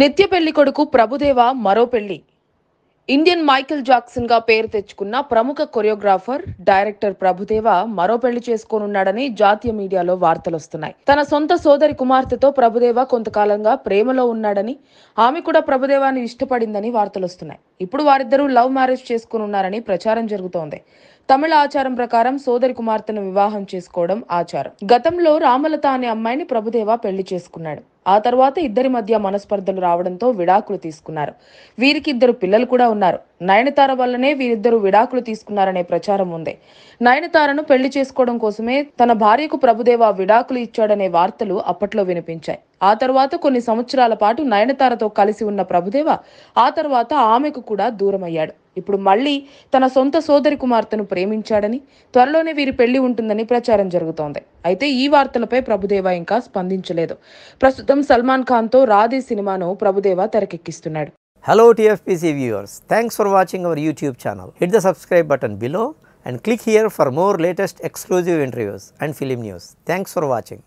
నిత్య పెళ్లి కొడుకు ప్రభుదేవ మరో పెళ్లి ఇండియన్ మైకిల్ జాక్సన్ గా పేరు తెచ్చుకున్న ప్రముఖ కొరియోగ్రాఫర్ డైరెక్టర్ ప్రభుదేవ మరో పెళ్లి చేసుకోనున్నాడని జాతీయ మీడియాలో వార్తలు వస్తున్నాయి తన సొంత సోదరి కుమార్తెతో ప్రభుదేవ కొంతకాలంగా ప్రేమలో ఉన్నాడని ఆమె కూడా ప్రభుదేవాని ఇష్టపడిందని వార్తలు వస్తున్నాయి ఇప్పుడు వారిద్దరూ లవ్ మ్యారేజ్ చేసుకోనున్నారని ప్రచారం జరుగుతోంది తమిళ ఆచారం ప్రకారం సోదరి కుమార్తెను వివాహం చేసుకోవడం ఆచారం గతంలో రామలత అనే అమ్మాయిని ప్రభుదేవ పెళ్లి చేసుకున్నాడు ఆ తర్వాత ఇద్దరి మధ్య మనస్పర్ధలు రావడంతో విడాకులు తీసుకున్నారు వీరికి ఇద్దరు పిల్లలు కూడా ఉన్నారు నయనతార వల్లనే వీరిద్దరు విడాకులు తీసుకున్నారనే ప్రచారం ఉంది నయనతారను పెళ్లి చేసుకోవడం కోసమే తన భార్యకు ప్రభుదేవ విడాకులు ఇచ్చాడనే వార్తలు అప్పట్లో వినిపించాయి ఆ తర్వాత కొన్ని సంవత్సరాల పాటు నయనతారతో కలిసి ఉన్న ప్రభుదేవ ఆ తర్వాత ఆమెకు కూడా దూరమయ్యాడు ఇప్పుడు మళ్ళీ తన సొంత సోదరి కుమార్తెను ప్రేమించాడని త్వరలోనే వీరి పెళ్లి ఉంటుందని ప్రచారం జరుగుతోంది అయితే ఈ వార్తలపై ప్రభుదేవ ఇంకా స్పందించలేదు ప్రస్తుతం సల్మాన్ ఖాన్తో రాధే సినిమాను ప్రభుదేవ తెరకెక్కిస్తున్నాడు hello TFPC viewers thanks for watching our YouTube channel hit the subscribe button below and click here for more latest exclusive interviews and film news thanks for watching